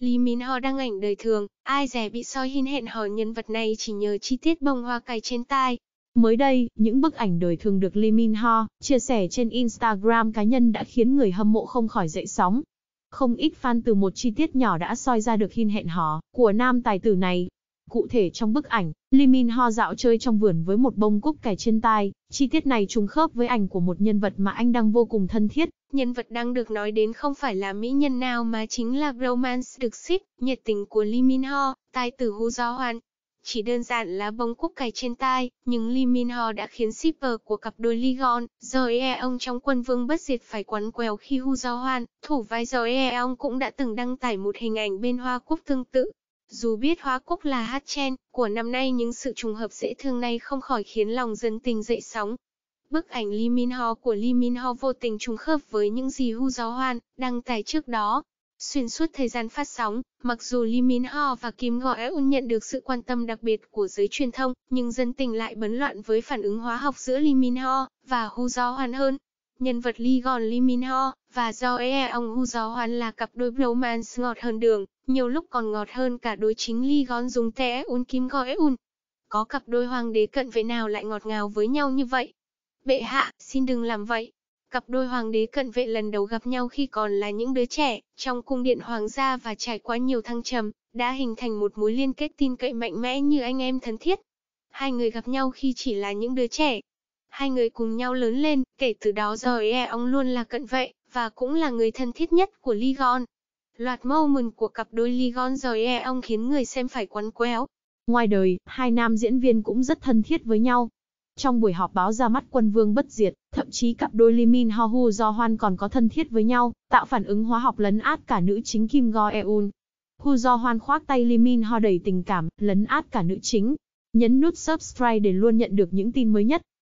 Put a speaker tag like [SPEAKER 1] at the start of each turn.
[SPEAKER 1] Lý Mín Ho đăng ảnh đời thường, ai rẻ bị soi hin hẹn hò nhân vật này chỉ nhờ chi tiết bông hoa cài trên tai.
[SPEAKER 2] Mới đây, những bức ảnh đời thường được Lee Min Ho chia sẻ trên Instagram cá nhân đã khiến người hâm mộ không khỏi dậy sóng. Không ít fan từ một chi tiết nhỏ đã soi ra được hin hẹn hò của nam tài tử này. Cụ thể trong bức ảnh, Lee Min Ho dạo chơi trong vườn với một bông cúc cài trên tai, chi tiết này trùng khớp với ảnh của một nhân vật mà anh
[SPEAKER 1] đang vô cùng thân thiết. Nhân vật đang được nói đến không phải là mỹ nhân nào mà chính là romance được xích, nhiệt tình của Lee Min Ho, tài tử hú Do hoàn. Chỉ đơn giản là bông cúc cài trên tai, nhưng Lee Min Ho đã khiến shipper của cặp đôi Lee Gon, ông trong quân vương bất diệt phải quắn quèo khi hú Do hoàn. thủ vai rồi Eong cũng đã từng đăng tải một hình ảnh bên hoa cúc tương tự. Dù biết hoa cúc là hát chen của năm nay nhưng sự trùng hợp dễ thương này không khỏi khiến lòng dân tình dậy sóng, Bức ảnh Lee Min Ho của Lee Min Ho vô tình trùng khớp với những gì Hu Gió Hoan đăng tải trước đó. Xuyên suốt thời gian phát sóng, mặc dù Lee Min Ho và Kim Go Eun nhận được sự quan tâm đặc biệt của giới truyền thông, nhưng dân tình lại bấn loạn với phản ứng hóa học giữa Lee Min Ho và Hu Gió Hoan hơn. Nhân vật Lee Gon Lee Min Ho và Do Ee ông Hu Gió Hoan là cặp đôi bromance ngọt hơn đường, nhiều lúc còn ngọt hơn cả đối chính Lee Gon dùng Tae Eun Kim Go Eun. Có cặp đôi hoàng đế cận vệ nào lại ngọt ngào với nhau như vậy? Bệ hạ, xin đừng làm vậy. Cặp đôi hoàng đế cận vệ lần đầu gặp nhau khi còn là những đứa trẻ, trong cung điện hoàng gia và trải qua nhiều thăng trầm, đã hình thành một mối liên kết tin cậy mạnh mẽ như anh em thân thiết. Hai người gặp nhau khi chỉ là những đứa trẻ. Hai người cùng nhau lớn lên, kể từ đó rồi e ông luôn là cận vệ, và cũng là người thân thiết nhất của Ligon. Loạt moment của cặp đôi Ligon rồi e ông khiến người xem phải quấn quéo. Ngoài đời, hai nam diễn viên cũng
[SPEAKER 2] rất thân thiết với nhau, trong buổi họp báo ra mắt quân vương bất diệt, thậm chí cặp đôi Limin Min Ho Hu do Hoan còn có thân thiết với nhau, tạo phản ứng hóa học lấn át cả nữ chính Kim Go Eun. Hu do Hoan khoác tay Limin Ho đầy tình cảm, lấn át cả nữ chính. Nhấn nút subscribe để luôn nhận được những tin mới nhất.